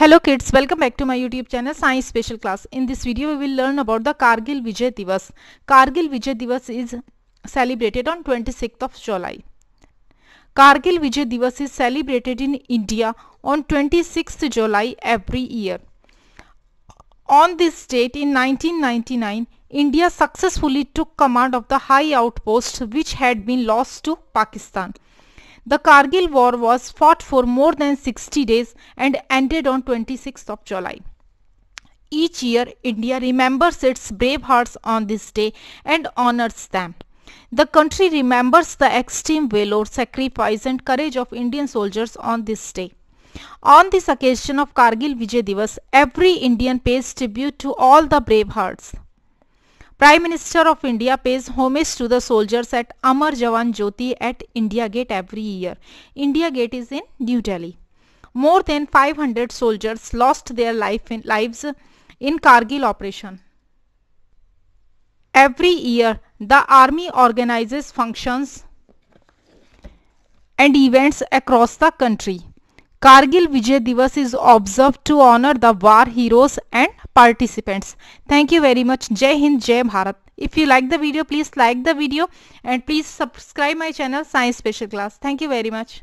Hello kids, welcome back to my YouTube channel Science Special Class. In this video we will learn about the Kargil Vijay Divas. Kargil Vijay Divas is celebrated on 26th of July. Kargil Vijay Divas is celebrated in India on 26th July every year. On this date in 1999, India successfully took command of the high outpost which had been lost to Pakistan. The Kargil war was fought for more than 60 days and ended on 26th of July. Each year India remembers its brave hearts on this day and honors them. The country remembers the extreme valor, sacrifice and courage of Indian soldiers on this day. On this occasion of Kargil Vijay Divas, every Indian pays tribute to all the brave hearts. Prime Minister of India pays homage to the soldiers at Amar Jawan Jyoti at India Gate every year. India Gate is in New Delhi. More than 500 soldiers lost their life in, lives in Kargil operation. Every year, the army organizes functions and events across the country. Kargil Vijay Divas is observed to honor the war heroes and participants. Thank you very much. Jai Hind, Jai Bharat. If you like the video, please like the video and please subscribe my channel Science Special Class. Thank you very much.